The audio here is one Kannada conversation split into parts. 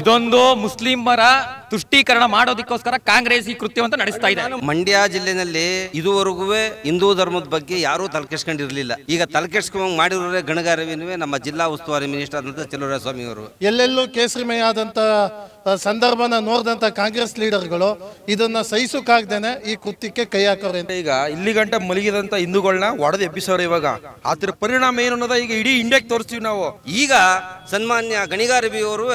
ಇದೊಂದು ಮುಸ್ಲಿಮರ ತುಷ್ಟೀಕರಣ ಮಾಡೋದಕ್ಕೋಸ್ಕರ ಕಾಂಗ್ರೆಸ್ ಈ ಕೃತ್ಯವಂತ ನಡೆಸ್ತಾ ಇದೆ ಮಂಡ್ಯ ಜಿಲ್ಲೆಯಲ್ಲಿ ಇದುವರೆಗೂ ಹಿಂದೂ ಧರ್ಮದ ಬಗ್ಗೆ ಯಾರೂ ತಲೆಕೆಸ್ಕೊಂಡಿರಲಿಲ್ಲ ಈಗ ತಲೆಕೆಸ್ಕೊಂಡು ಮಾಡಿರೋರೆ ಗಣಗಾರವಿನವೇ ನಮ್ಮ ಜಿಲ್ಲಾ ಉಸ್ತುವಾರಿ ಮಿನಿಸ್ಟರ್ ಅಂತ ಚೆಲುವರಾಯ ಸ್ವಾಮಿ ಅವರು ಎಲ್ಲೆಲ್ಲೂ ಕೇಸರಿಮಯ ಆದಂತ ಸಂದರ್ಭನ ನೋಡಿದಂತ ಕಾಂಗ್ರೆಸ್ ಲೀಡರ್ಗಳು ಇದನ್ನ ಸಹಿಸೋಕಾಗ್ದೇನೆ ಈ ಕೃತ್ಯಕ್ಕೆ ಕೈ ಹಾಕೋರು ಈಗ ಇಲ್ಲಿ ಗಂಟೆ ಮಲಗಿದಂತ ಹಿಂದೂಗಳನ್ನ ಒಡೆದು ಎಬ್ಬಿಸೋರು ಇವಾಗ ಅದ್ರ ಪರಿಣಾಮ ಏನು ಅನ್ನೋದ ಈಗ ಇಡೀ ಇಂಡಿಯಾಕ್ ತೋರಿಸ್ತೀವಿ ನಾವು ಈಗ ಸನ್ಮಾನ್ಯ ಗಣಿಗಾರವಿ ಅವರು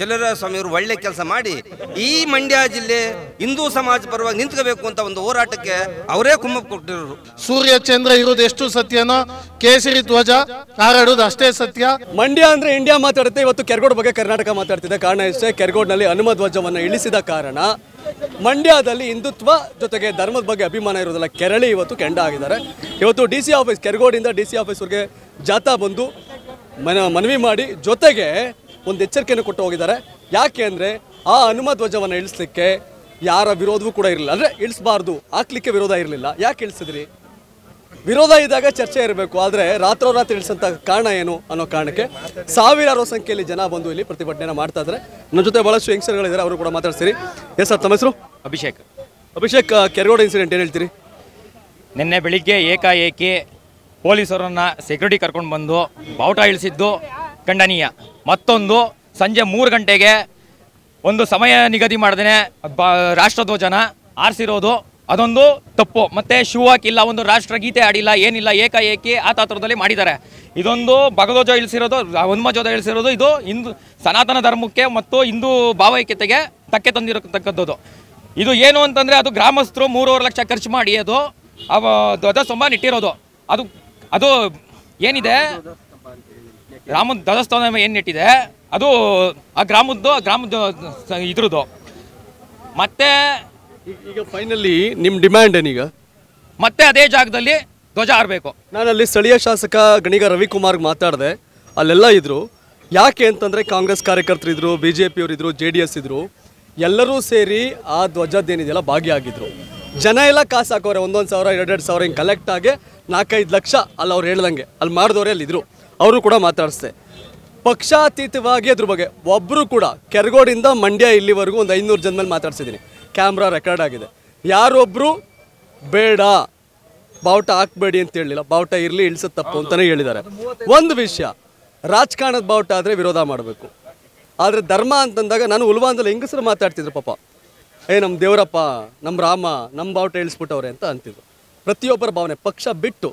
ಚೆಲುವರಾಯ ಸ್ವಾಮಿ ಅವರು ಒಳ್ಳೆ ಕೆಲಸ ಮಾಡಿ ಈ ಈ ಮಂಡ್ಯ ಜಿಲ್ಲೆ ಹಿಂದೂ ಸಮಾಜ ಪರವಾಗಿ ನಿಂತ್ಕೋಬೇಕು ಅಂತ ಒಂದು ಹೋರಾಟಕ್ಕೆ ಅವರೇ ಕುಮ್ಮ ಕೊಟ್ಟಿರೋರು ಸೂರ್ಯ ಚಂದ್ರ ಇರೋದು ಎಷ್ಟು ಸತ್ಯನೋ ಕೇಸರಿ ಧ್ವಜ ಹಾರಾಡೋದು ಅಷ್ಟೇ ಸತ್ಯ ಮಂಡ್ಯ ಅಂದ್ರೆ ಇಂಡಿಯಾ ಮಾತಾಡುತ್ತೆ ಇವತ್ತು ಕೆರಗೋಡ್ ಬಗ್ಗೆ ಕರ್ನಾಟಕ ಮಾತಾಡ್ತಿದೆ ಕಾರಣ ಇಷ್ಟೇ ಕೆರಗೋಡ್ನಲ್ಲಿ ಹನುಮ ಧ್ವಜವನ್ನು ಇಳಿಸಿದ ಕಾರಣ ಮಂಡ್ಯದಲ್ಲಿ ಹಿಂದುತ್ವ ಜೊತೆಗೆ ಧರ್ಮದ ಬಗ್ಗೆ ಅಭಿಮಾನ ಇರೋದಲ್ಲ ಕೆರಳಿ ಇವತ್ತು ಕೆಂಡ ಆಗಿದ್ದಾರೆ ಇವತ್ತು ಡಿ ಸಿ ಆಫೀಸ್ ಕೆರಗೋಡಿಂದ ಡಿ ಸಿ ಆಫೀಸ್ವರೆಗೆ ಜಾಥಾ ಬಂದು ಮನ ಮನವಿ ಮಾಡಿ ಜೊತೆಗೆ ಒಂದು ಎಚ್ಚರಿಕೆಯನ್ನು ಕೊಟ್ಟು ಹೋಗಿದ್ದಾರೆ ಯಾಕೆ ಅಂದರೆ ಆ ಹನುಮ ಧ್ವಜವನ್ನು ಇಳಿಸ್ಲಿಕ್ಕೆ ಯಾರ ವಿರೋಧವೂ ಕೂಡ ಇರಲಿಲ್ಲ ಅಂದರೆ ಇಳಿಸಬಾರ್ದು ಹಾಕ್ಲಿಕ್ಕೆ ವಿರೋಧ ಇರಲಿಲ್ಲ ಯಾಕೆ ಇಳಿಸಿದ್ರಿ ವಿರೋಧ ಇದ್ದಾಗ ಚರ್ಚೆ ಇರಬೇಕು ಆದರೆ ರಾತ್ರೋರಾತ್ರಿ ಇಳಿಸಂತ ಕಾರಣ ಏನು ಅನ್ನೋ ಕಾರಣಕ್ಕೆ ಸಾವಿರಾರು ಸಂಖ್ಯೆಯಲ್ಲಿ ಜನ ಬಂದು ಇಲ್ಲಿ ಪ್ರತಿಭಟನೆ ಮಾಡ್ತಾ ಇದ್ದಾರೆ ನನ್ನ ಜೊತೆ ಬಹಳಷ್ಟು ಯಂಗ್ಸ್ಟರ್ಗಳಿದ್ದಾರೆ ಅವರು ಕೂಡ ಮಾತಾಡ್ತೀರಿ ಎಸ್ ಸರ್ ತಮ್ಮ ಹೆಸರು ಅಭಿಷೇಕ್ ಅಭಿಷೇಕ್ ಕೆರಗೋಡ ಇನ್ಸಿಡೆಂಟ್ ಏನು ಹೇಳ್ತೀರಿ ನಿನ್ನೆ ಬೆಳಿಗ್ಗೆ ಏಕಾಏಕಿ ಪೊಲೀಸರನ್ನು ಸೆಕ್ಯೂರಿಟಿ ಕರ್ಕೊಂಡು ಬಂದು ಬಾವುಟ ಇಳಿಸಿದ್ದು ಖಂಡನೀಯ ಮತ್ತೊಂದು ಸಂಜೆ ಮೂರು ಗಂಟೆಗೆ ಒಂದು ಸಮಯ ನಿಗದಿ ಬ ರಾಷ್ಟ್ರಧ್ವಜನ ಆರಿಸಿರೋದು ಅದೊಂದು ತಪ್ಪು ಮತ್ತೆ ಶೂ ಹಾಕಿಲ್ಲ ಒಂದು ರಾಷ್ಟ್ರಗೀತೆ ಆಡಿಲ್ಲ ಏನಿಲ್ಲ ಏಕಾಏಕಿ ಆ ತಾತ್ರದಲ್ಲಿ ಮಾಡಿದ್ದಾರೆ ಇದೊಂದು ಭಗಧ್ವಜ ಇಳಿಸಿರೋದು ಹನುಮಧ್ವಜ ಇಳಿಸಿರೋದು ಇದು ಹಿಂದೂ ಸನಾತನ ಧರ್ಮಕ್ಕೆ ಮತ್ತು ಹಿಂದೂ ಭಾವೈಕ್ಯತೆಗೆ ತಕ್ಕೆ ತಂದಿರತಕ್ಕಂಥದ್ದು ಇದು ಏನು ಅಂತಂದರೆ ಅದು ಗ್ರಾಮಸ್ಥರು ಮೂರುವರೆ ಲಕ್ಷ ಖರ್ಚು ಮಾಡಿ ಅದು ಧ್ವಜ ಸ್ತಂಭ ನಿಟ್ಟಿರೋದು ಅದು ಅದು ಏನಿದೆ ರಾಮದ ಧ್ವಜಸ್ತಂಭ ಏನು ನೆಟ್ಟಿದೆ ಅದು ಆ ಗ್ರಾಮದ್ದು ಆ ಗ್ರಾಮದ ಇದ್ರದ್ದು ಮತ್ತೆ ಈಗ ಫೈನಲಿ ನಿಮ್ಮ ಡಿಮ್ಯಾಂಡ್ ಏನೀಗ ಮತ್ತೆ ಅದೇ ಜಾಗದಲ್ಲಿ ಧ್ವಜ ಆರಬೇಕು ನಾನು ಅಲ್ಲಿ ಸ್ಥಳೀಯ ಶಾಸಕ ಗಣಿಗ ರವಿಕುಮಾರ್ ಮಾತಾಡಿದೆ ಅಲ್ಲೆಲ್ಲ ಇದ್ದರು ಯಾಕೆ ಅಂತಂದ್ರೆ ಕಾಂಗ್ರೆಸ್ ಇದ್ರು ಬಿ ಜೆ ಪಿಯವರಿದ್ದರು ಜೆ ಡಿ ಎಸ್ ಇದ್ದರು ಎಲ್ಲರೂ ಸೇರಿ ಆ ಧ್ವಜದ್ದೇನಿದೆಯಲ್ಲ ಭಾಗಿಯಾಗಿದ್ರು ಜನ ಎಲ್ಲ ಕಾಸು ಹಾಕೋರೆ ಒಂದೊಂದು ಸಾವಿರ ಎರಡೆರಡು ಸಾವಿರ ಹಿಂಗೆ ಆಗಿ ನಾಲ್ಕೈದು ಲಕ್ಷ ಅಲ್ಲಿ ಅವ್ರು ಹೇಳ್ದಂಗೆ ಅಲ್ಲಿ ಮಾಡಿದವ್ರೆ ಇದ್ರು ಅವರು ಕೂಡ ಮಾತಾಡಿಸ್ದೆ ಪಕ್ಷಾತೀತವಾಗಿ ಅದ್ರ ಬಗ್ಗೆ ಒಬ್ಬರು ಕೂಡ ಕೆರಗೋಡಿಂದ ಮಂಡ್ಯ ಇಲ್ಲಿವರೆಗೂ ಒಂದು ಐನೂರು ಜನ ಮೇಲೆ ಮಾತಾಡ್ಸಿದ್ದೀನಿ ಕ್ಯಾಮ್ರಾ ರೆಕಾರ್ಡ್ ಆಗಿದೆ ಯಾರೊಬ್ಬರು ಬೇಡ ಬಾವುಟ ಹಾಕ್ಬೇಡಿ ಅಂತ ಹೇಳಿಲ್ಲ ಬಾವುಟ ಇರಲಿ ಇಳಿಸೋ ತಪ್ಪು ಅಂತಲೇ ಹೇಳಿದ್ದಾರೆ ಒಂದು ವಿಷಯ ರಾಜಕಾರಣದ ಬಾವುಟ ಆದರೆ ವಿರೋಧ ಮಾಡಬೇಕು ಆದರೆ ಧರ್ಮ ಅಂತಂದಾಗ ನಾನು ಉಲ್ವಾಂದಲ್ಲಿ ಹೆಂಗಸರು ಮಾತಾಡ್ತಿದ್ರು ಪಾಪ ಏ ನಮ್ಮ ದೇವರಪ್ಪ ನಮ್ಮ ರಾಮ ನಮ್ಮ ಬಾವುಟ ಇಳಿಸ್ಬಿಟ್ಟವ್ರೆ ಅಂತ ಅಂತಿದ್ರು ಪ್ರತಿಯೊಬ್ಬರ ಭಾವನೆ ಪಕ್ಷ ಬಿಟ್ಟು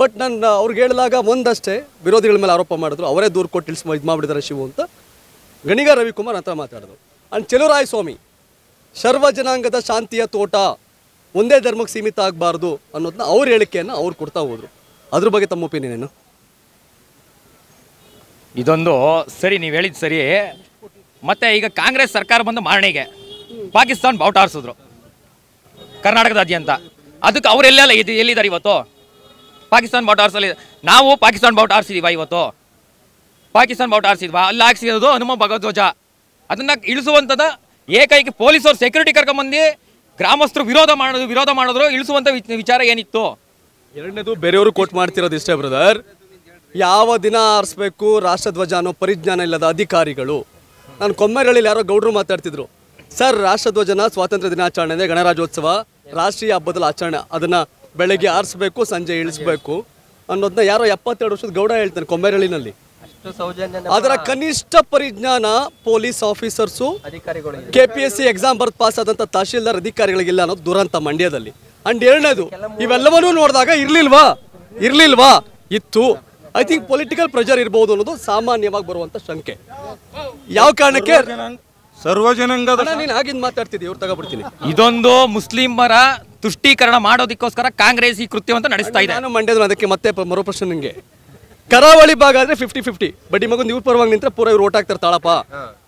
ಬಟ್ ನಾನು ಅವ್ರಿಗೆ ಹೇಳಿದಾಗ ಒಂದಷ್ಟೇ ವಿರೋಧಿಗಳ ಮೇಲೆ ಆರೋಪ ಮಾಡಿದ್ರು ಅವರೇ ದೂರು ಕೊಟ್ಟು ಇಳಿಸ್ ಇದು ಮಾಡಿಬಿಟ್ಟಿದ್ದಾರೆ ಶಿವು ಅಂತ ಗಣಿಗ ರವಿಕುಮಾರ್ ಅಂತ ಮಾತಾಡಿದ್ರು ಅಂಡ್ ಚೆಲುರಾಯ ಸ್ವಾಮಿ ಸರ್ವ ಜನಾಂಗದ ಶಾಂತಿಯ ತೋಟ ಒಂದೇ ಧರ್ಮಕ್ಕೆ ಸೀಮಿತ ಆಗಬಾರ್ದು ಅನ್ನೋದನ್ನ ಅವ್ರ ಹೇಳಿಕೆಯನ್ನು ಅವ್ರು ಕೊಡ್ತಾ ಹೋದ್ರು ಅದ್ರ ಬಗ್ಗೆ ತಮ್ಮ ಒಪಿನಿಯನ್ ಏನು ಇದೊಂದು ಸರಿ ನೀವು ಹೇಳಿದ ಸರಿ ಮತ್ತೆ ಈಗ ಕಾಂಗ್ರೆಸ್ ಸರ್ಕಾರ ಬಂದು ಮಾರಣಿಗೆ ಪಾಕಿಸ್ತಾನ್ ಬಾವುಟ ಆರಿಸಿದ್ರು ಕರ್ನಾಟಕದಾದ್ಯಂತ ಅದಕ್ಕೆ ಅವರೆಲ್ಲ ಎಲ್ಲಿದ್ದಾರೆ ಇವತ್ತು ಪಾಕಿಸ್ತಾನ ಬೌಟ್ ಆರ್ಸಲ್ಲಿ ನಾವು ಪಾಕಿಸ್ತಾನ ಬೌಟ್ ಆರಿಸಿದೀವ ಇವತ್ತು ಪಾಕಿಸ್ತಾನ ಬೌಟ್ ಆರಿಸಿದ್ವಾ ಅಲ್ಲಿ ಹಾಕ್ಸಿರೋದು ಹನುಮ ಭಗವಧ್ವಜ ಅದನ್ನ ಇಳಿಸುವಂತದ ಏಕೈಕ ಪೊಲೀಸರು ಸೆಕ್ಯೂರಿಟಿ ಕರ್ಕೊಂಬಂದು ಗ್ರಾಮಸ್ಥರು ವಿರೋಧ ಮಾಡೋದು ವಿರೋಧ ಮಾಡಿದ್ರು ಇಳಿಸುವಂತ ವಿಚಾರ ಏನಿತ್ತು ಎರಡನೇದು ಬೇರೆಯವರು ಕೋಟ್ ಮಾಡ್ತಿರೋದು ಇಷ್ಟೇ ಬ್ರದರ್ ಯಾವ ದಿನ ಆರಿಸ್ಬೇಕು ರಾಷ್ಟ್ರಧ್ವಜ ಅನ್ನೋ ಪರಿಜ್ಞಾನ ಇಲ್ಲದ ಅಧಿಕಾರಿಗಳು ನಾನು ಕೊಮ್ಮೇರಳ್ಳಿಲಿ ಯಾರೋ ಗೌಡ್ರು ಮಾತಾಡ್ತಿದ್ರು ಸರ್ ರಾಷ್ಟ್ರಧ್ವಜನ ಸ್ವಾತಂತ್ರ್ಯ ದಿನಾಚರಣೆ ಅಂದರೆ ಗಣರಾಜ್ಯೋತ್ಸವ ರಾಷ್ಟ್ರೀಯ ಹಬ್ಬದಲ್ಲಿ ಆಚರಣೆ ಅದನ್ನು ಬೆಳಗ್ಗೆ ಆರಿಸ್ಬೇಕು ಸಂಜೆ ಇಳಿಸ್ಬೇಕು ಅನ್ನೋದನ್ನ ಯಾರೋ ಎಪ್ಪತ್ತೆರಡು ವರ್ಷದ ಗೌಡ ಹೇಳ್ತಾನೆ ಕೊಮ್ಮೆರಳಿನಲ್ಲಿ ಅದರ ಕನಿಷ್ಠ ಪರಿಜ್ಞಾನ police officers K P S C exam ಬರ್ತ್ ಪಾಸ್ ಆದಂತ ತಹಶೀಲ್ದಾರ್ ಅಧಿಕಾರಿಗಳಿಗೆಲ್ಲ ಅನ್ನೋದು ದುರಂತ ಮಂಡ್ಯದಲ್ಲಿ ಅಂಡ್ ಎರಡನೇದು ಇವೆಲ್ಲವನ್ನೂ ನೋಡಿದಾಗ ಇರ್ಲಿಲ್ವಾ ಇರ್ಲಿಲ್ವಾ ಇತ್ತು ಐ ಥಿಂಕ್ ಪೊಲಿಟಿಕಲ್ ಪ್ರೆಷರ್ ಇರಬಹುದು ಅನ್ನೋದು ಸಾಮಾನ್ಯವಾಗಿ ಬರುವಂತ ಶಂಕೆ ಯಾವ ಕಾರಣಕ್ಕೆ ಸರ್ವ ನೀನು ಆಗಿಂದ ಮಾತಾಡ್ತಿದ್ದೆ ಇವ್ರು ತಗೋಬಿಡ್ತೀನಿ ಇದೊಂದು ಮುಸ್ಲಿಮರ ತುಷ್ಟೀಕರಣ ಮಾಡೋದಕ್ಕೋಸ್ಕರ ಕಾಂಗ್ರೆಸ್ ಈ ಕೃತ್ಯವಂತ ನಡೆಸ್ತಾ ಇದೆ ನಾನು ಮಂಡ್ಯದ ಅದಕ್ಕೆ ಮತ್ತೆ ಮರುಪ್ರಶ್ನೆ ನಿಮಗೆ ಕರಾವಳಿ ಭಾಗ ಆದ್ರೆ ಫಿಫ್ಟಿ ಫಿಫ್ಟಿ ಬಟ್ ಈ ಮಗನ್ ಇವ್ರ ಪರವಾಗಿ ನಿಂತ್ರೆ ಪೂರ ಇವ್ರು ಓಟ್ ಹಾಕ್ತಾರೆ ತಾಳಪ್ಪ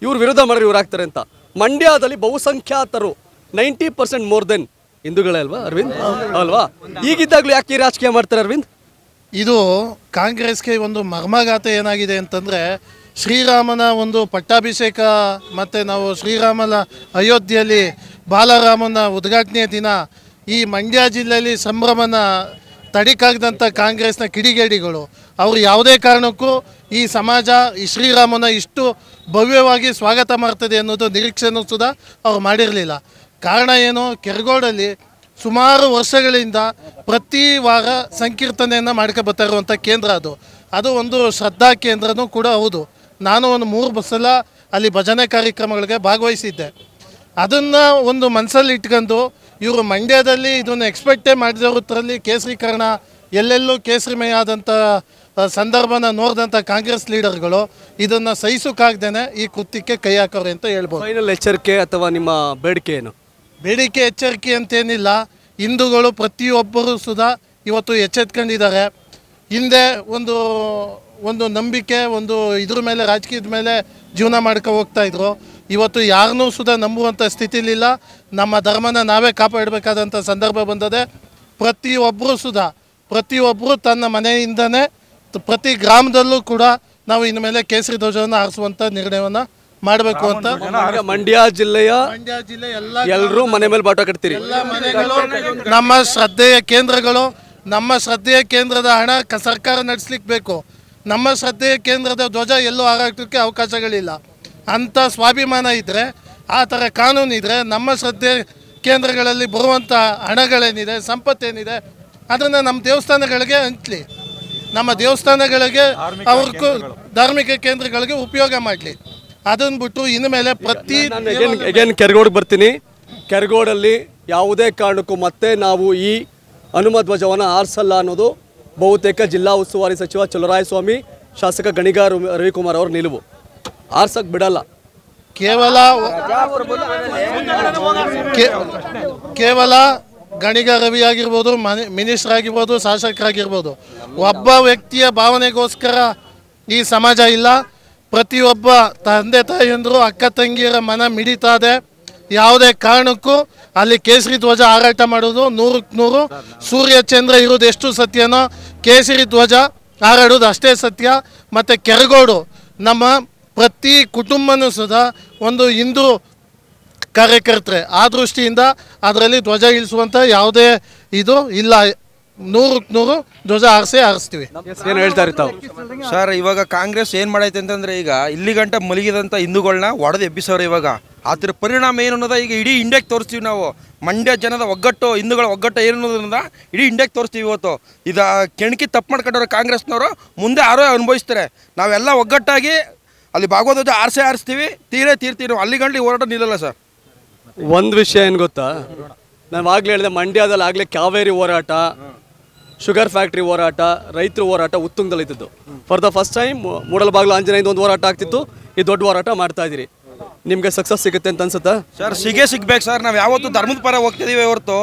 ಇವ್ರ ವಿರೋಧ ಮಾಡಿದ್ರೆ ಇವ್ರು ಹಾಕ್ತಾರೆ ಅಂತ ಮಂಡ್ಯದಲ್ಲಿ ಬಹುಸಂಖ್ಯಾತರು ನೈಂಟಿ ಪರ್ಸೆಂಟ್ ಮೋರ್ ದೆನ್ ಹಿಂದೂಗಳೇ ಅಲ್ವಾ ಅರವಿಂದ್ ಅಲ್ವಾ ಈಗಿದ್ದಾಗಲೂ ಯಾಕೆ ರಾಜಕೀಯ ಮಾಡ್ತಾರೆ ಅರವಿಂದ್ ಇದು ಕಾಂಗ್ರೆಸ್ಗೆ ಒಂದು ಮರ್ಮಗಾತೆ ಏನಾಗಿದೆ ಅಂತಂದ್ರೆ ಶ್ರೀರಾಮನ ಒಂದು ಪಟ್ಟಾಭಿಷೇಕ ಮತ್ತೆ ನಾವು ಶ್ರೀರಾಮನ ಅಯೋಧ್ಯೆಯಲ್ಲಿ ಬಾಲರಾಮನ ಉದ್ಘಾಟನೆಯ ದಿನ ಈ ಮಂಡ್ಯ ಜಿಲ್ಲೆಯಲ್ಲಿ ಸಂಭ್ರಮನ ತಡಿಕಾಗದಂಥ ಕಾಂಗ್ರೆಸ್ನ ಕಿಡಿಗೇಡಿಗಳು ಅವರು ಯಾವುದೇ ಕಾರಣಕ್ಕೂ ಈ ಸಮಾಜ ಈ ಶ್ರೀರಾಮನ ಇಷ್ಟು ಭವ್ಯವಾಗಿ ಸ್ವಾಗತ ಮಾಡ್ತದೆ ಅನ್ನೋದು ನಿರೀಕ್ಷೆನೂ ಸುದ ಅವ್ರು ಮಾಡಿರಲಿಲ್ಲ ಕಾರಣ ಏನು ಕೆರಗೋಡಲ್ಲಿ ಸುಮಾರು ವರ್ಷಗಳಿಂದ ಪ್ರತಿ ವಾರ ಸಂಕೀರ್ತನೆಯನ್ನು ಮಾಡ್ಕೊ ಕೇಂದ್ರ ಅದು ಅದು ಒಂದು ಶ್ರದ್ಧಾ ಕೇಂದ್ರನೂ ಕೂಡ ಹೌದು ನಾನು ಒಂದು ಮೂರು ಸಲ ಅಲ್ಲಿ ಭಜನೆ ಕಾರ್ಯಕ್ರಮಗಳಿಗೆ ಭಾಗವಹಿಸಿದ್ದೆ ಅದನ್ನು ಒಂದು ಮನಸ್ಸಲ್ಲಿ ಇಟ್ಕೊಂಡು ಇವರು ಮಂಡ್ಯದಲ್ಲಿ ಇದನ್ನು ಎಕ್ಸ್ಪೆಕ್ಟೇ ಮಾಡಿದವರಲ್ಲಿ ಕೇಸರೀಕರಣ ಎಲ್ಲೆಲ್ಲೂ ಕೇಸರಿಮಯ ಆದಂಥ ಸಂದರ್ಭನ ನೋಡಿದಂಥ ಕಾಂಗ್ರೆಸ್ ಲೀಡರ್ಗಳು ಇದನ್ನು ಸಹಿಸೋಕ್ಕಾಗ್ದೇ ಈ ಕೃತ್ಯಕ್ಕೆ ಕೈ ಹಾಕೋರು ಅಂತ ಹೇಳ್ಬೋದು ಫೈನಲ್ ಎಚ್ಚರಿಕೆ ಅಥವಾ ನಿಮ್ಮ ಬೇಡಿಕೆ ಏನು ಬೇಡಿಕೆ ಎಚ್ಚರಿಕೆ ಅಂತೇನಿಲ್ಲ ಹಿಂದೂಗಳು ಪ್ರತಿಯೊಬ್ಬರು ಸುಧಾ ಇವತ್ತು ಎಚ್ಚೆತ್ಕೊಂಡಿದ್ದಾರೆ ಹಿಂದೆ ಒಂದು ಒಂದು ನಂಬಿಕೆ ಒಂದು ಇದ್ರ ಮೇಲೆ ರಾಜಕೀಯದ ಮೇಲೆ ಜೀವನ ಮಾಡ್ಕೊ ಹೋಗ್ತಾಯಿದ್ರು ಇವತ್ತು ಯಾರನ್ನೂ ಸುಧಾ ನಂಬುವಂಥ ಸ್ಥಿತಿಲಿಲ್ಲ ನಮ್ಮ ಧರ್ಮನ ನಾವೇ ಕಾಪಾಡಬೇಕಾದಂಥ ಸಂದರ್ಭ ಬಂದದೆ ಪ್ರತಿಯೊಬ್ಬರು ಸುಧಾ ಪ್ರತಿಯೊಬ್ಬರು ತನ್ನ ಮನೆಯಿಂದನೇ ಪ್ರತಿ ಗ್ರಾಮದಲ್ಲೂ ಕೂಡ ನಾವು ಇನ್ನು ಮೇಲೆ ಕೇಸರಿ ಧ್ವಜವನ್ನು ಹಾರಿಸುವಂಥ ನಿರ್ಣಯವನ್ನು ಮಾಡಬೇಕು ಅಂತ ಮಂಡ್ಯ ಜಿಲ್ಲೆಯ ಮಂಡ್ಯ ಜಿಲ್ಲೆ ಎಲ್ಲರೂ ಮನೆ ಮೇಲೆ ಬಾಟ ಕಟ್ತೀರಿ ಎಲ್ಲ ನಮ್ಮ ಶ್ರದ್ಧೆಯ ಕೇಂದ್ರಗಳು ನಮ್ಮ ಶ್ರದ್ಧೆಯ ಕೇಂದ್ರದ ಹಣ ಸರ್ಕಾರ ನಡೆಸ್ಲಿಕ್ಕೆ ಬೇಕು ನಮ್ಮ ಶ್ರದ್ಧೆಯ ಕೇಂದ್ರದ ಧ್ವಜ ಎಲ್ಲೂ ಹಾರಾಟಕ್ಕೆ ಅವಕಾಶಗಳಿಲ್ಲ ಅಂಥ ಸ್ವಾಭಿಮಾನ ಇದ್ದರೆ ಆ ಥರ ಕಾನೂನು ಇದ್ದರೆ ನಮ್ಮ ಶ್ರದ್ಧೆ ಕೇಂದ್ರಗಳಲ್ಲಿ ಬರುವಂಥ ಹಣಗಳೇನಿದೆ ಸಂಪತ್ತೇನಿದೆ ಅದನ್ನು ನಮ್ಮ ದೇವಸ್ಥಾನಗಳಿಗೆ ಹಂಚಲಿ ನಮ್ಮ ದೇವಸ್ಥಾನಗಳಿಗೆ ಅವ್ರಿಗೂ ಧಾರ್ಮಿಕ ಕೇಂದ್ರಗಳಿಗೆ ಉಪಯೋಗ ಮಾಡಲಿ ಅದನ್ನ ಬಿಟ್ಟು ಇನ್ನು ಮೇಲೆ ಪ್ರತಿ ಏನು ಕೆರೆಗೋಡಿಗೆ ಬರ್ತೀನಿ ಕೆರಗೋಡಲ್ಲಿ ಯಾವುದೇ ಕಾರಣಕ್ಕೂ ಮತ್ತೆ ನಾವು ಈ ಹನುಮ ಧ್ವಜವನ್ನು ಆರಿಸಲ್ಲ ಅನ್ನೋದು ಬಹುತೇಕ ಜಿಲ್ಲಾ ಉಸ್ತುವಾರಿ ಸಚಿವ ಚಲುರಾಯಸ್ವಾಮಿ ಶಾಸಕ ಗಣಿಗಾರ ರವಿಕುಮಾರ್ ಅವರ ನಿಲುವು ಆರ್ಸಕ್ ಬಿಡಲ್ಲ ಕೇವಲ ಕೇವಲ ಗಣಿಗ ರವಿ ಆಗಿರ್ಬೋದು ಮನಿ ಮಿನಿಸ್ಟರ್ ಆಗಿರ್ಬೋದು ಶಾಸಕರಾಗಿರ್ಬೋದು ಒಬ್ಬ ವ್ಯಕ್ತಿಯ ಭಾವನೆಗೋಸ್ಕರ ಈ ಸಮಾಜ ಇಲ್ಲ ಪ್ರತಿಯೊಬ್ಬ ತಂದೆ ತಾಯಿಯಂದರು ಅಕ್ಕ ತಂಗಿಯರ ಮನ ಮಿಡಿತಾದೆ ಯಾವುದೇ ಕಾರಣಕ್ಕೂ ಅಲ್ಲಿ ಕೇಸರಿ ಧ್ವಜ ಹಾರಾಟ ಮಾಡೋದು ನೂರಕ್ಕೆ ನೂರು ಸೂರ್ಯ ಚಂದ್ರ ಇರೋದು ಎಷ್ಟು ಸತ್ಯನೋ ಕೇಸರಿ ಧ್ವಜ ಹಾರಾಡೋದು ಅಷ್ಟೇ ಸತ್ಯ ಮತ್ತು ಕೆರಗೋಡು ನಮ್ಮ ಪ್ರತಿ ಕುಟುಂಬನೂ ಸುಧಾ ಒಂದು ಹಿಂದೂ ಕಾರ್ಯಕರ್ತರೆ ಆ ದೃಷ್ಟಿಯಿಂದ ಅದರಲ್ಲಿ ಧ್ವಜ ಇಳಿಸುವಂಥ ಯಾವುದೇ ಇದು ಇಲ್ಲ ನೂರು ನೂರು ಧ್ವಜ ಆರಿಸಿ ಆರಿಸ್ತೀವಿ ಏನು ಹೇಳ್ತಾ ಇರ್ತಾವೆ ಸರ್ ಇವಾಗ ಕಾಂಗ್ರೆಸ್ ಏನು ಮಾಡೈತೆ ಅಂತಂದರೆ ಈಗ ಇಲ್ಲಿ ಗಂಟೆ ಮಲಗಿದಂಥ ಹಿಂದೂಗಳನ್ನ ಒಡೆದು ಎಬ್ಬಿಸೋರು ಇವಾಗ ಅದ್ರ ಪರಿಣಾಮ ಏನು ಅನ್ನೋದ ಈಗ ಇಡೀ ಇಂಡಿಯಾಗೆ ತೋರಿಸ್ತೀವಿ ನಾವು ಮಂಡ್ಯ ಜನದ ಒಗ್ಗಟ್ಟು ಹಿಂದೂಗಳ ಒಗ್ಗಟ್ಟು ಏನು ಅನ್ನೋದ್ರಿಂದ ಇಡೀ ಇಂಡಿಯಾಗೆ ತೋರಿಸ್ತೀವಿ ಇವತ್ತು ಇದು ಕೆಣಕಿ ತಪ್ಪು ಮಾಡ್ಕೊಂಡವ್ರು ಕಾಂಗ್ರೆಸ್ನವರು ಮುಂದೆ ಆರೋ ಅನುಭವಿಸ್ತಾರೆ ನಾವೆಲ್ಲ ಒಗ್ಗಟ್ಟಾಗಿ ಅಲ್ಲಿ ಭಾಗವತ ಆರಿಸೇ ಆರಿಸ್ತೀವಿ ತೀರೇ ತೀರ್ತೀವಿ ನಾವು ಅಲ್ಲಿ ಹೋರಾಟ ನಿಲ್ಲಲ್ಲ ಸರ್ ಒಂದು ವಿಷಯ ಏನು ಗೊತ್ತಾ ನಾನು ಆಗಲೇ ಹೇಳಿದೆ ಮಂಡ್ಯದಲ್ಲಿ ಆಗಲೇ ಕಾವೇರಿ ಹೋರಾಟ ಶುಗರ್ ಫ್ಯಾಕ್ಟ್ರಿ ಹೋರಾಟ ರೈತರು ಹೋರಾಟ ಉತ್ತುಂಗದಲ್ಲಿದ್ದು ಫಾರ್ ದ ಫಸ್ಟ್ ಟೈಮ್ ಬಾಗಿಲು ಆಂಜನೇಯದ ಒಂದು ಹೋರಾಟ ಆಗ್ತಿತ್ತು ಈ ದೊಡ್ಡ ಹೋರಾಟ ಮಾಡ್ತಾ ಇದ್ದೀರಿ ನಿಮಗೆ ಸಕ್ಸಸ್ ಸಿಗುತ್ತೆ ಅಂತ ಅನ್ಸುತ್ತಾ ಸರ್ ಸಿಗೇ ಸಿಗ್ಬೇಕು ಸರ್ ನಾವು ಯಾವತ್ತು ಧರ್ಮದ ಪರ ಹೋಗ್ತಿದೀವಿ ಹೊರತು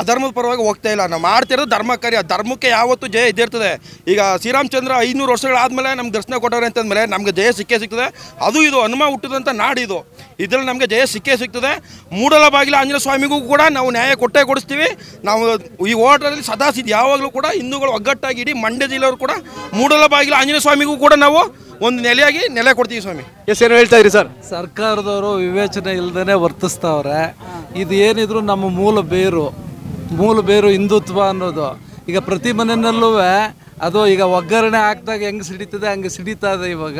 ಅಧರ್ಮದ ಪರವಾಗಿ ಹೋಗ್ತಾ ಇಲ್ಲ ನಾವು ಮಾಡ್ತಿರೋದು ಧರ್ಮ ಕಾರ್ಯ ಧರ್ಮಕ್ಕೆ ಯಾವತ್ತು ಜಯ ಇದ್ದಿರ್ತದೆ ಈಗ ಶ್ರೀರಾಮಚಂದ್ರ ಐನೂರು ವರ್ಷಗಳಾದಮೇಲೆ ನಮ್ಗೆ ದರ್ಶನ ಕೊಟ್ಟವ್ರೆ ಅಂತಂದಮೇಲೆ ನಮಗೆ ಜಯ ಸಿಕ್ಕೇ ಸಿಗ್ತದೆ ಅದು ಇದು ಹನುಮ ಹುಟ್ಟಿದಂಥ ನಾಡಿದು ಇದರಲ್ಲಿ ನಮಗೆ ಜಯ ಸಿಕ್ಕೇ ಸಿಗ್ತದೆ ಮೂಡಲ ಬಾಗಿಲ ಆಂಜನೇಯ ಸ್ವಾಮಿಗೂ ಕೂಡ ನಾವು ನ್ಯಾಯ ಕೊಟ್ಟೇ ಕೊಡಿಸ್ತೀವಿ ನಾವು ಈ ಹೋರಾಟದಲ್ಲಿ ಸದಾ ಸಿದ್ದು ಯಾವಾಗಲೂ ಕೂಡ ಹಿಂದೂಗಳು ಒಗ್ಗಟ್ಟಾಗಿ ಇಡೀ ಮಂಡ್ಯ ಜಿಲ್ಲೆಯವರು ಕೂಡ ಮೂಡಲ ಬಾಗಿಲ ಆಂಜನೇಯ ಸ್ವಾಮಿಗೂ ಕೂಡ ನಾವು ಒಂದು ನೆಲೆಯಾಗಿ ನೆಲೆ ಕೊಡ್ತೀವಿ ಸ್ವಾಮಿ ಎಷ್ಟೇನು ಹೇಳ್ತಾ ಇದ್ರಿ ಸರ್ ಸರ್ಕಾರದವರು ವಿವೇಚನೆ ಇಲ್ಲದೇ ವರ್ತಿಸ್ತವ್ರೆ ಇದು ಏನಿದ್ರು ನಮ್ಮ ಮೂಲ ಬೇರು ಮೂಲ ಬೇರು ಹಿಂದುತ್ವ ಅನ್ನೋದು ಈಗ ಪ್ರತಿ ಮನೆಯಲ್ಲೂ ಅದು ಈಗ ಒಗ್ಗರಣೆ ಹಾಕ್ದಾಗ ಹೆಂಗೆ ಸಿಡಿತದೆ ಹಂಗೆ ಸಿಡಿತಾ ಇದೆ ಇವಾಗ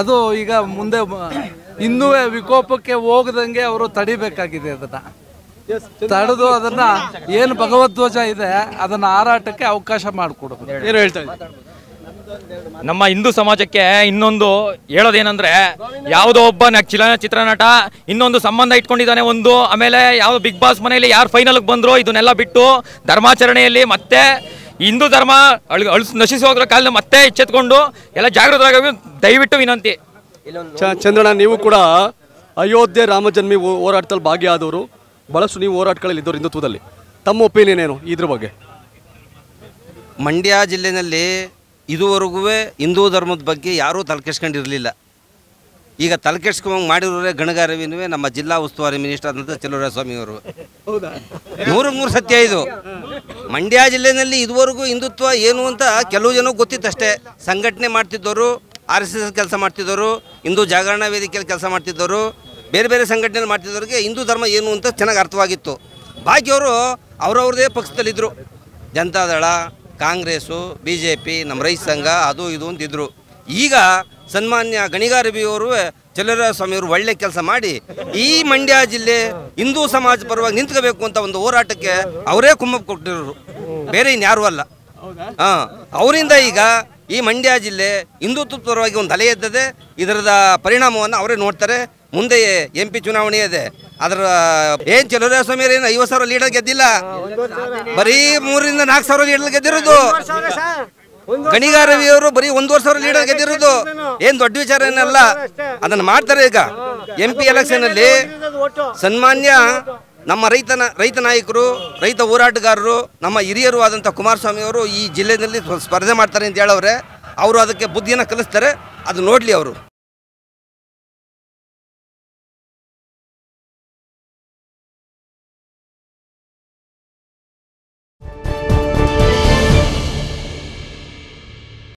ಅದು ಈಗ ಮುಂದೆ ಇನ್ನೂ ವಿಕೋಪಕ್ಕೆ ಹೋಗದಂಗೆ ಅವರು ತಡಿಬೇಕಾಗಿದೆ ಅದನ್ನು ತಡೆದು ಅದನ್ನ ಏನು ಭಗವದ್ವಜ ಇದೆ ಅದನ್ನ ಹಾರಾಟಕ್ಕೆ ಅವಕಾಶ ಮಾಡಿಕೊಡೋದು ಏನು ಹೇಳ್ತಾ ನಮ್ಮ ಹಿಂದೂ ಸಮಾಜಕ್ಕೆ ಇನ್ನೊಂದು ಹೇಳೋದೇನಂದ್ರೆ ಯಾವುದೋ ಒಬ್ಬ ಚಲನಚಿತ್ರ ಚಿತ್ರನಟ ಇನ್ನೊಂದು ಸಂಬಂಧ ಇಟ್ಕೊಂಡಿದ್ದಾನೆ ಒಂದು ಆಮೇಲೆ ಯಾವುದೋ ಬಿಗ್ ಬಾಸ್ ಮನೆಯಲ್ಲಿ ಯಾರು ಫೈನಲ್ಗೆ ಬಂದ್ರು ಇದನ್ನೆಲ್ಲ ಬಿಟ್ಟು ಧರ್ಮಾಚರಣೆಯಲ್ಲಿ ಮತ್ತೆ ಹಿಂದೂ ಧರ್ಮ ಅಳ್ ನಶಿಸಿ ಕಾಲ ಮತ್ತೆ ಎಚ್ಚೆತ್ಕೊಂಡು ಎಲ್ಲ ಜಾಗೃತರಾಗಿ ದಯವಿಟ್ಟು ವಿನಂತಿ ಚಂದ್ರಣ್ಣ ನೀವು ಕೂಡ ಅಯೋಧ್ಯೆ ರಾಮಜನ್ಮಿ ಹೋರಾಟದಲ್ಲಿ ಭಾಗಿಯಾದವರು ಬಹಳಷ್ಟು ನೀವು ಹೋರಾಟಗಳಲ್ಲಿ ಇದ್ದವರು ಹಿಂದುತ್ವದಲ್ಲಿ ತಮ್ಮ ಒಪಿನಿಯನ್ ಏನು ಇದ್ರ ಬಗ್ಗೆ ಮಂಡ್ಯ ಜಿಲ್ಲೆಯಲ್ಲಿ ಇದುವರೆಗೂ ಹಿಂದೂ ಧರ್ಮದ ಬಗ್ಗೆ ಯಾರೂ ತಲೆಕೆಡ್ಸ್ಕೊಂಡಿರಲಿಲ್ಲ ಈಗ ತಲೆಕೆಡ್ಸ್ಕೊಂಬ ಮಾಡಿರೋರೇ ಗಣಗಾರವಿನೂ ನಮ್ಮ ಜಿಲ್ಲಾ ಉಸ್ತುವಾರಿ ಮಿನಿಸ್ಟರ್ ಆದಂಥ ಚೆಲುವರಾಯ ಸ್ವಾಮಿಯವರು ನೂರು ಮೂರು ಸತ್ಯ ಇದು ಮಂಡ್ಯ ಜಿಲ್ಲೆಯಲ್ಲಿ ಇದುವರೆಗೂ ಹಿಂದುತ್ವ ಏನು ಅಂತ ಕೆಲವು ಜನ ಗೊತ್ತಿತ್ತಷ್ಟೇ ಸಂಘಟನೆ ಮಾಡ್ತಿದ್ದವರು ಆರ್ ಎಸ್ ಎಸ್ ಕೆಲಸ ಮಾಡ್ತಿದ್ದವರು ಹಿಂದೂ ಜಾಗರಣ ವೇದಿಕೆಯಲ್ಲಿ ಕೆಲಸ ಮಾಡ್ತಿದ್ದವರು ಬೇರೆ ಬೇರೆ ಸಂಘಟನೆ ಮಾಡ್ತಿದ್ದವ್ರಿಗೆ ಹಿಂದೂ ಧರ್ಮ ಏನು ಅಂತ ಚೆನ್ನಾಗಿ ಅರ್ಥವಾಗಿತ್ತು ಬಾಕಿಯವರು ಅವರವ್ರದೇ ಪಕ್ಷದಲ್ಲಿದ್ದರು Janata Dal Congress B J P ನಮ್ಮ ರೈತ ಸಂಘ ಅದು ಇದು ಅಂತಿದ್ರು ಈಗ ಸನ್ಮಾನ್ಯ ಗಣಿಗಾರಬಿಯವರು ಚಲರ ಸ್ವಾಮಿಯವರು ಒಳ್ಳೆ ಕೆಲಸ ಮಾಡಿ ಈ ಮಂಡ್ಯ ಜಿಲ್ಲೆ ಹಿಂದೂ ಸಮಾಜ ಪರವಾಗಿ ನಿಂತ್ಕೋಬೇಕು ಅಂತ ಒಂದು ಹೋರಾಟಕ್ಕೆ ಅವರೇ ಕುಮ್ಮ ಕೊಟ್ಟಿರೋರು ಬೇರೆ ಇನ್ಯಾರೂ ಅಲ್ಲ ಹಾಂ ಅವರಿಂದ ಈಗ ಈ ಮಂಡ್ಯ ಜಿಲ್ಲೆ ಹಿಂದುತ್ವ ಪರವಾಗಿ ಒಂದು ಅಲೆ ಎದ್ದದೆ ಇದರದ ಪರಿಣಾಮವನ್ನು ಅವರೇ ನೋಡ್ತಾರೆ ಮುಂದೆ ಎಂ ಪಿ ಚುನಾವಣೆ ಇದೆ ಅದ್ರ ಏನ್ ಚಲೋ ಸ್ವಾಮಿ ಏನ್ ಐವತ್ ಸಾವಿರ ಲೀಡರ್ ಗೆದ್ದಿಲ್ಲ ಬರೀ ಮೂರಿಂದ ನಾಲ್ಕು ಸಾವಿರ ಲೀಡರ್ ಗೆದ್ದಿರೋದು ಗಣಿಗಾರವಿಯವರು ಬರೀ ಒಂದೂವರೆ ಸಾವಿರ ಲೀಡರ್ ಗೆದ್ದಿರೋದು ಏನ್ ದೊಡ್ಡ ವಿಚಾರ ಏನಲ್ಲ ಅದನ್ನ ಮಾಡ್ತಾರೆ ಈಗ ಎಂ ಪಿ ಎಲೆಕ್ಷನ್ ಅಲ್ಲಿ ಸನ್ಮಾನ್ಯ ನಮ್ಮ ರೈತನ ರೈತ ನಾಯಕರು ರೈತ ಹೋರಾಟಗಾರರು ನಮ್ಮ ಹಿರಿಯರು ಆದಂಥ ಕುಮಾರಸ್ವಾಮಿ ಅವರು ಈ ಜಿಲ್ಲೆಯಲ್ಲಿ ಸ್ಪರ್ಧೆ ಮಾಡ್ತಾರೆ ಅಂತ ಹೇಳವ್ರೆ ಅವರು ಅದಕ್ಕೆ ಬುದ್ಧಿಯನ್ನ ಕಲಿಸ್ತಾರೆ ಅದು ನೋಡಲಿ ಅವರು